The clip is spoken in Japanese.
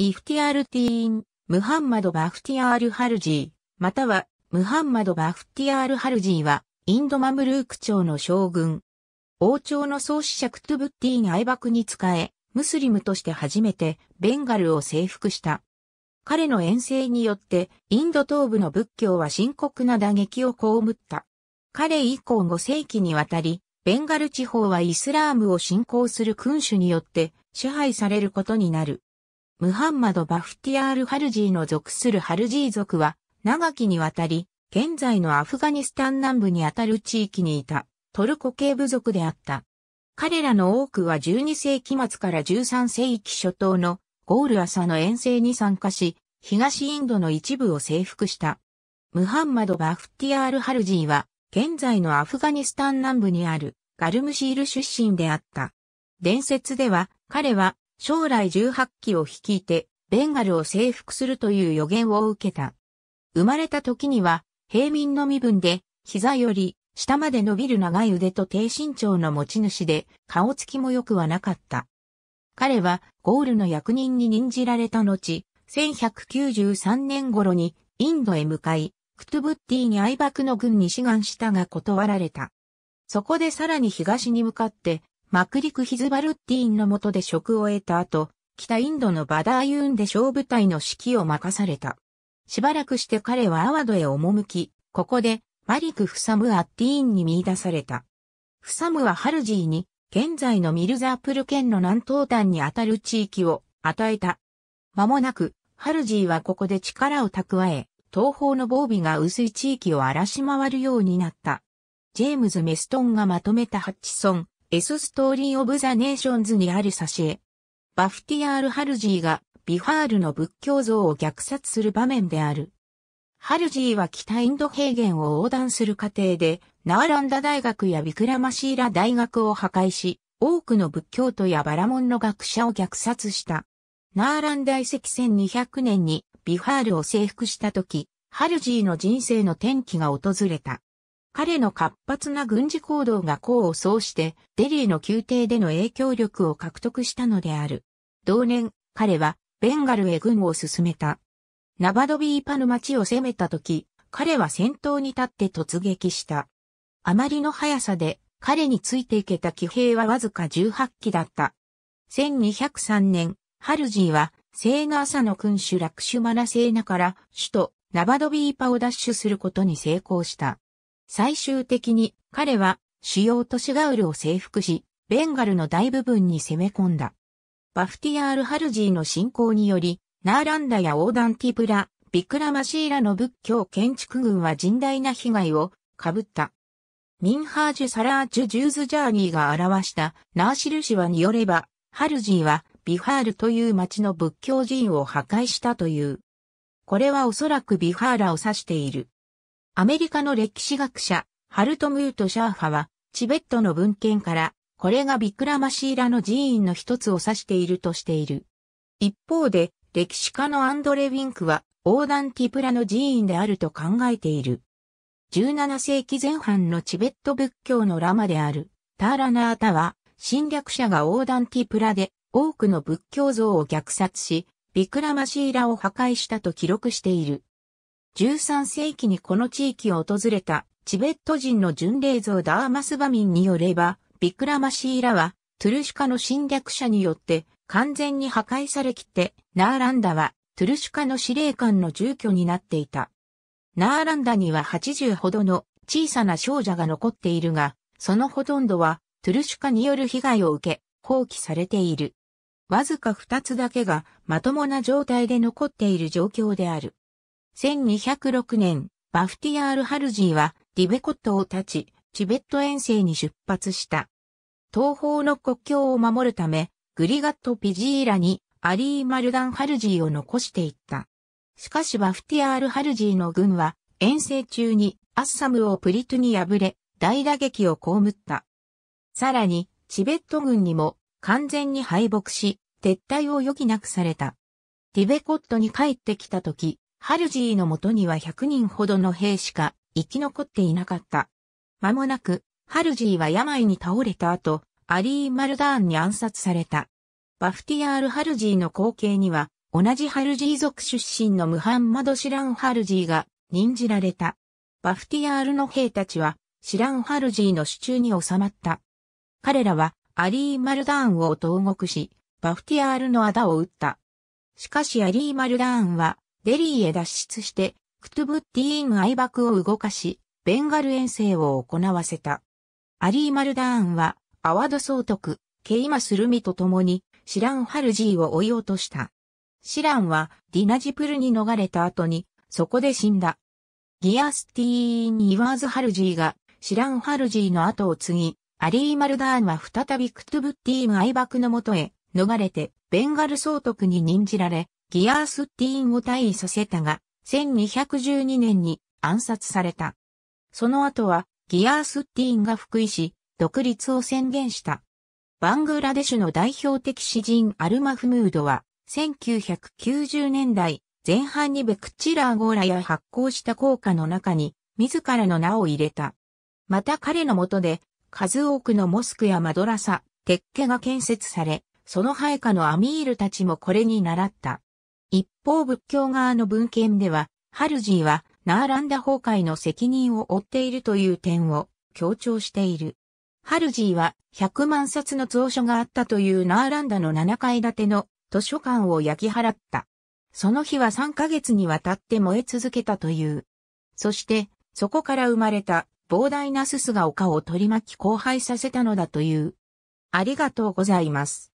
イフティアルティーン、ムハンマド・バフティアール・ハルジー、または、ムハンマド・バフティアール・ハルジーは、インドマムルーク朝の将軍。王朝の創始者クトゥブッティにバクに仕え、ムスリムとして初めてベンガルを征服した。彼の遠征によって、インド東部の仏教は深刻な打撃を被った。彼以降5世紀にわたり、ベンガル地方はイスラームを信仰する君主によって支配されることになる。ムハンマド・バフティアール・ハルジーの属するハルジー族は、長きにわたり、現在のアフガニスタン南部にあたる地域にいた、トルコ系部族であった。彼らの多くは12世紀末から13世紀初頭のゴール朝の遠征に参加し、東インドの一部を征服した。ムハンマド・バフティアール・ハルジーは、現在のアフガニスタン南部にあるガルムシール出身であった。伝説では、彼は将来18機を率いて、ベンガルを征服するという予言を受けた。生まれた時には、平民の身分で、膝より下まで伸びる長い腕と低身長の持ち主で、顔つきも良くはなかった。彼は、ゴールの役人に任じられた後、1193年頃にインドへ向かい、クトゥブッティに相爆の軍に志願したが断られた。そこでさらに東に向かってマクリク・ヒズバルッティンの下で職を得た後、北インドのバダーユーンで小部隊の指揮を任された。しばらくして彼はアワドへ赴き、ここでマリク・フサム・アッティーンに見出された。フサムはハルジーに、現在のミルザープル県の南東端にあたる地域を与えた。間もなく、ハルジーはここで力を蓄え、東方の防備が薄い地域を荒らし回るようになった。ジェームズ・メストンがまとめたハッチソン、S ストーリー・オブ・ザ・ネーションズにある挿絵。バフティアール・ハルジーがビハールの仏教像を虐殺する場面である。ハルジーは北インド平原を横断する過程で、ナーランダ大学やビクラマシーラ大学を破壊し、多くの仏教徒やバラモンの学者を虐殺した。ナーラン大石1200年にビハールを征服した時、ハルジーの人生の転機が訪れた。彼の活発な軍事行動が功を奏して、デリーの宮廷での影響力を獲得したのである。同年、彼は、ベンガルへ軍を進めた。ナバドビーパの町を攻めた時、彼は先頭に立って突撃した。あまりの速さで、彼についていけた騎兵はわずか18機だった。1203年、ハルジーは、セーナーサの君主ラクシュマナセーナから、首都、ナバドビーパを奪取することに成功した。最終的に彼は主要都市ガウルを征服し、ベンガルの大部分に攻め込んだ。バフティアール・ハルジーの侵攻により、ナーランダやオーダンティプラ、ビクラマシーラの仏教建築群は甚大な被害を被った。ミンハージュ・サラージュ・ジューズ・ジャーニーが表したナーシル氏はによれば、ハルジーはビハールという町の仏教寺院を破壊したという。これはおそらくビハーラを指している。アメリカの歴史学者、ハルトムート・シャーファは、チベットの文献から、これがビクラマシーラの寺院の一つを指しているとしている。一方で、歴史家のアンドレ・ウィンクは、ダン・ティプラの寺院であると考えている。17世紀前半のチベット仏教のラマである、ターラナータは、侵略者が横断ティプラで多くの仏教像を虐殺し、ビクラマシーラを破壊したと記録している。13世紀にこの地域を訪れたチベット人の巡礼像ダーマスバミンによれば、ビクラマシーラはトゥルシュカの侵略者によって完全に破壊されきって、ナーランダはトゥルシュカの司令官の住居になっていた。ナーランダには80ほどの小さな少女が残っているが、そのほとんどはトゥルシュカによる被害を受け、放棄されている。わずか2つだけがまともな状態で残っている状況である。1206年、バフティアール・ハルジーはディベコットを立ち、チベット遠征に出発した。東方の国境を守るため、グリガット・ピジーラにアリー・マルダン・ハルジーを残していった。しかしバフティアール・ハルジーの軍は遠征中にアッサムをプリトゥに敗れ、大打撃をこむった。さらに、チベット軍にも完全に敗北し、撤退を余儀なくされた。ディベコットに帰ってきた時、ハルジーの元には100人ほどの兵しか生き残っていなかった。間もなく、ハルジーは病に倒れた後、アリー・マルダーンに暗殺された。バフティアール・ハルジーの後継には、同じハルジー族出身のムハンマド・シラン・ハルジーが任じられた。バフティアールの兵たちは、シラン・ハルジーの手中に収まった。彼らは、アリー・マルダーンを投獄し、バフティアールの仇を撃った。しかしアリー・マルダーンは、デリーへ脱出して、クトゥブッティーン愛爆を動かし、ベンガル遠征を行わせた。アリー・マルダーンは、アワド総督、ケイマスルミと共に、シラン・ハルジーを追い落とした。シランは、ディナジプルに逃れた後に、そこで死んだ。ギアスティーン・イワーズ・ハルジーが、シラン・ハルジーの後を継ぎ、アリー・マルダーンは再びクトゥブッティーン・アイバクのもとへ逃れて、ベンガル総督に任じられ、ギアースティーンを退位させたが、1212年に暗殺された。その後は、ギアースティーンが復位し、独立を宣言した。バングラデシュの代表的詩人アルマフムードは、1990年代前半にベクチラーゴーラや発行した効果の中に、自らの名を入れた。また彼の下で、数多くのモスクやマドラサ、鉄家が建設され、その配下のアミールたちもこれに習った。一方仏教側の文献では、ハルジーはナーランダ崩壊の責任を負っているという点を強調している。ハルジーは100万冊の蔵書があったというナーランダの7階建ての図書館を焼き払った。その日は3ヶ月にわたって燃え続けたという。そして、そこから生まれた膨大なすすが丘を取り巻き荒廃させたのだという。ありがとうございます。